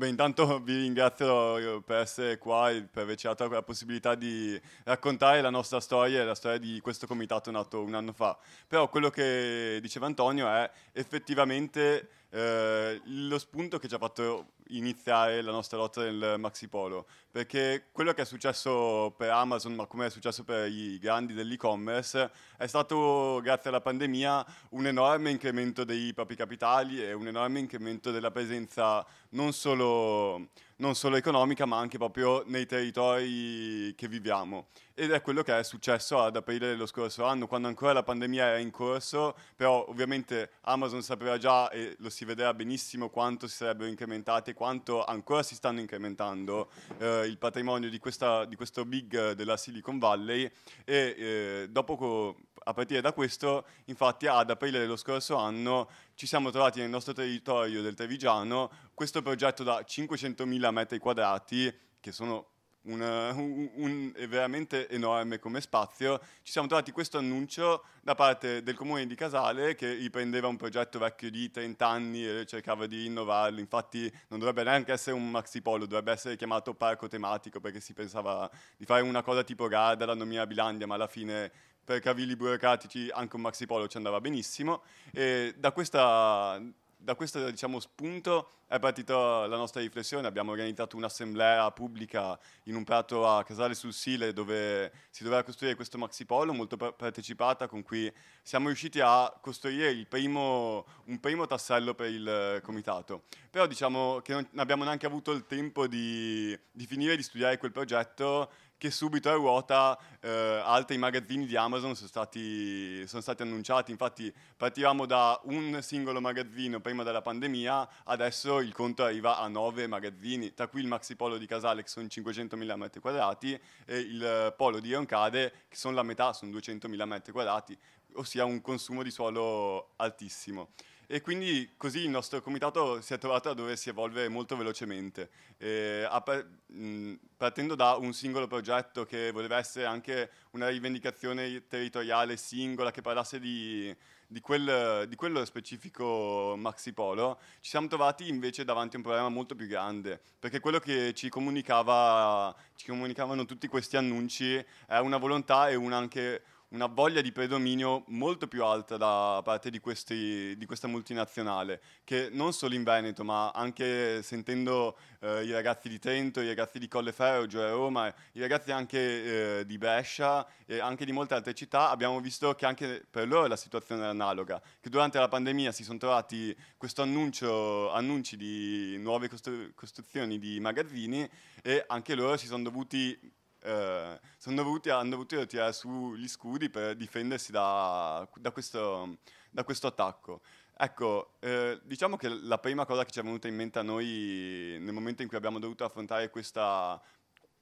Vabbè, intanto vi ringrazio eh, per essere qua e per averci dato la possibilità di raccontare la nostra storia e la storia di questo comitato nato un anno fa. Però quello che diceva Antonio è effettivamente eh, lo spunto che ci ha fatto iniziare la nostra lotta nel maxi polo, perché quello che è successo per Amazon, ma come è successo per i grandi dell'e-commerce, è stato grazie alla pandemia un enorme incremento dei propri capitali e un enorme incremento della presenza non solo non solo economica ma anche proprio nei territori che viviamo. Ed è quello che è successo ad aprile dello scorso anno, quando ancora la pandemia era in corso, però ovviamente Amazon sapeva già e lo si vedeva benissimo quanto si sarebbero incrementati e quanto ancora si stanno incrementando eh, il patrimonio di, questa, di, questo big della Silicon Valley e eh, dopo... A partire da questo, infatti, ad aprile dello scorso anno ci siamo trovati nel nostro territorio del Trevigiano questo progetto da 500.000 metri quadrati, che sono un, un, un, è veramente enorme come spazio, ci siamo trovati questo annuncio da parte del comune di Casale che riprendeva un progetto vecchio di 30 anni e cercava di rinnovarlo. infatti non dovrebbe neanche essere un maxipolo, dovrebbe essere chiamato parco tematico perché si pensava di fare una cosa tipo Garda, la nomina Bilandia, ma alla fine per cavilli burocratici anche un maxi polo ci andava benissimo e da, questa, da questo diciamo, spunto è partita la nostra riflessione, abbiamo organizzato un'assemblea pubblica in un prato a Casale sul Sile dove si doveva costruire questo maxipolo molto partecipata con cui siamo riusciti a costruire primo, un primo tassello per il comitato. Però diciamo che non abbiamo neanche avuto il tempo di, di finire di studiare quel progetto che subito a ruota eh, altri magazzini di Amazon sono stati, sono stati, annunciati. Infatti partivamo da un singolo magazzino prima della pandemia, adesso il conto arriva a 9 magazzini, tra cui il maxi polo di Casale che sono 500.000 m2 e il eh, polo di Roncade che sono la metà, sono 200.000 m2, ossia un consumo di suolo altissimo e quindi così il nostro comitato si è trovato a si evolve molto velocemente, eh, par- mh, partendo da un singolo progetto che voleva essere anche una rivendicazione territoriale singola che parlasse di, di, quel, di quello specifico maxipolo, ci siamo trovati invece davanti a un problema molto più grande, perché quello che ci, comunicava, ci comunicavano tutti questi annunci è una volontà e una anche una voglia di predominio molto più alta da parte di, questi, di questa multinazionale, che non solo in Veneto, ma anche sentendo eh, i ragazzi di Trento, i ragazzi di Colleferro, a Roma, i ragazzi anche eh, di Brescia e anche di molte altre città, abbiamo visto che anche per loro la situazione è analoga, che durante la pandemia si sono trovati questo annuncio, annunci di nuove costru- costruzioni di magazzini e anche loro si sono dovuti eh, dovuti, hanno dovuto tirare su gli scudi per difendersi da, da, questo, da questo, attacco. Ecco, eh, diciamo che la prima cosa che ci è venuta in mente a noi nel momento in cui abbiamo dovuto affrontare questa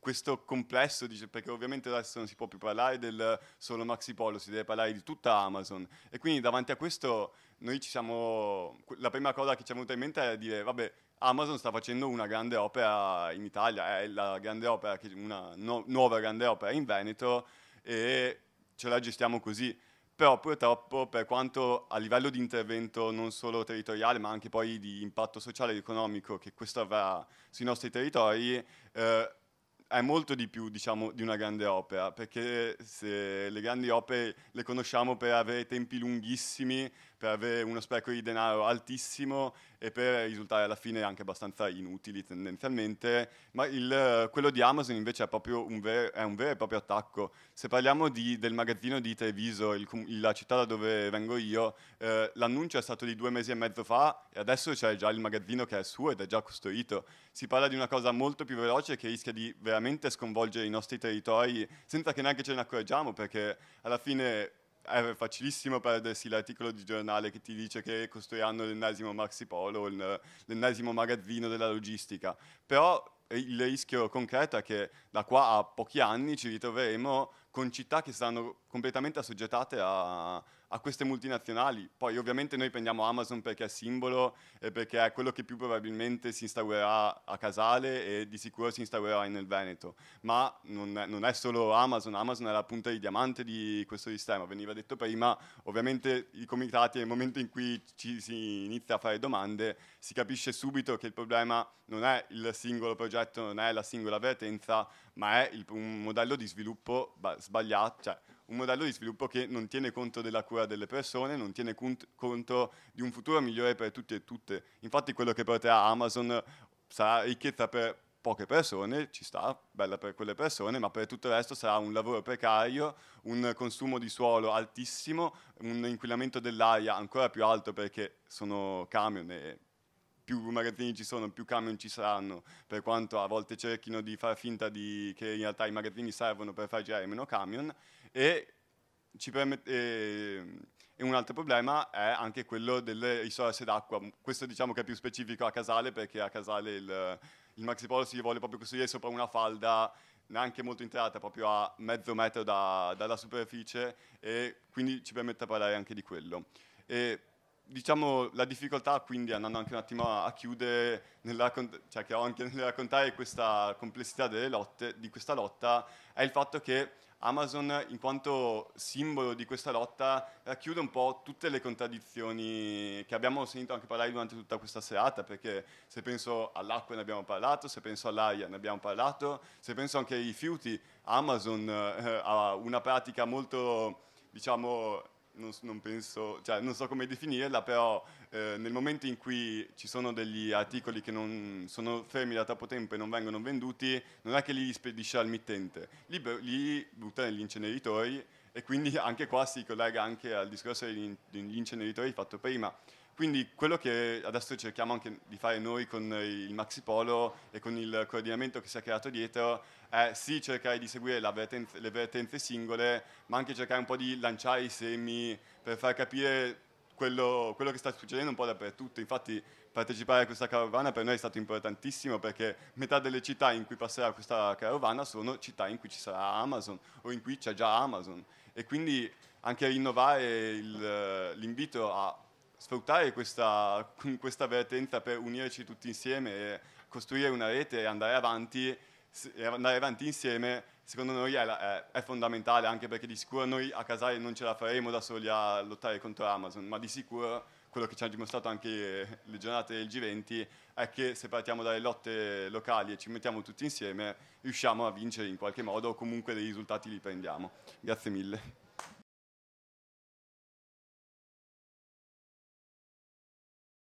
questo complesso, perché ovviamente adesso non si può più parlare del solo Maxi Polo, si deve parlare di tutta Amazon. E quindi davanti a questo noi ci siamo, la prima cosa che ci è venuta in mente è dire, vabbè, Amazon sta facendo una grande opera in Italia, è la grande opera, una no, nuova grande opera in Veneto e ce la gestiamo così. Però purtroppo per quanto a livello di intervento non solo territoriale ma anche poi di impatto sociale ed economico che questo avrà sui nostri territori, eh, è molto di più diciamo, di una grande opera, perché se le grandi opere le conosciamo per avere tempi lunghissimi per avere uno spreco di denaro altissimo e per risultare alla fine anche abbastanza inutili tendenzialmente, ma il, quello di Amazon invece è, proprio un, ver- è un vero e proprio attacco. Se parliamo di, del magazzino di Treviso, il, la città da dove vengo io, eh, l'annuncio è stato di due mesi e mezzo fa e adesso c'è già il magazzino che è suo ed è già costruito. Si parla di una cosa molto più veloce che rischia di veramente sconvolgere i nostri territori senza che neanche ce ne accorgiamo perché alla fine è facilissimo perdersi l'articolo di giornale che ti dice che costruiranno l'ennesimo maxi polo, l'ennesimo magazzino della logistica, però il rischio concreto è che da qua a pochi anni ci ritroveremo con città che saranno completamente assoggettate a, a queste multinazionali. Poi ovviamente noi prendiamo Amazon perché è simbolo e perché è quello che più probabilmente si instaurerà a Casale e di sicuro si instaurerà nel Veneto, ma non è, non è solo Amazon, Amazon è la punta di diamante di questo sistema, veniva detto prima, ovviamente i comitati nel momento in cui ci si inizia a fare domande si capisce subito che il problema non è il singolo progetto, non è la singola vertenza, ma è il, un modello di sviluppo sbagliato, cioè, un modello di sviluppo che non tiene conto della cura delle persone, non tiene conto di un futuro migliore per tutti e tutte. Infatti quello che porterà Amazon sarà ricchezza per poche persone, ci sta, bella per quelle persone, ma per tutto il resto sarà un lavoro precario, un consumo di suolo altissimo, un inquinamento dell'aria ancora più alto perché sono camion e più magazzini ci sono, più camion ci saranno, per quanto a volte cerchino di far finta di, che in realtà i magazzini servono per far girare meno camion e, permette, e, un altro problema è anche quello delle risorse d'acqua. Questo diciamo che è più specifico a Casale perché a Casale il, il maxipolo si vuole proprio costruire sopra una falda neanche molto interata, proprio a mezzo metro da, dalla superficie e quindi ci permette di parlare anche di quello. E, diciamo la difficoltà, quindi andando anche un attimo a chiudere, cioè che ho anche nel raccontare questa complessità delle lotte, di questa lotta, è il fatto che Amazon, in quanto simbolo di questa lotta, racchiude un po' tutte le contraddizioni che abbiamo sentito anche parlare durante tutta questa serata, perché se penso all'acqua ne abbiamo parlato, se penso all'aria ne abbiamo parlato, se penso anche ai rifiuti, Amazon eh, ha una pratica molto, diciamo, non, non, penso, cioè, non, so come definirla, però eh, nel momento in cui ci sono degli articoli che non sono fermi da troppo tempo e non vengono venduti, non è che li spedisce al mittente, li, li butta negli inceneritori e quindi anche qua si collega anche al discorso degli, degli inceneritori fatto prima. Quindi quello che adesso cerchiamo anche di fare noi con il Maxi Polo e con il coordinamento che si è creato dietro è sì cercare di seguire vertenza, le vertenze singole, ma anche cercare un po' di lanciare i semi per far capire quello, quello che sta succedendo un po' dappertutto. Infatti partecipare a questa carovana per noi è stato importantissimo perché metà delle città in cui passerà questa carovana sono città in cui ci sarà Amazon o in cui c'è già Amazon. E quindi anche rinnovare l'invito a sfruttare questa, questa vertenza per unirci tutti insieme e costruire una rete e andare avanti, andare avanti insieme, secondo noi è, è, è, fondamentale, anche perché di sicuro noi a Casale non ce la faremo da soli a lottare contro Amazon, ma di sicuro quello che ci ha dimostrato anche le giornate del G20 è che se partiamo dalle lotte locali e ci mettiamo tutti insieme riusciamo a vincere in qualche modo o comunque dei risultati li prendiamo. Grazie mille.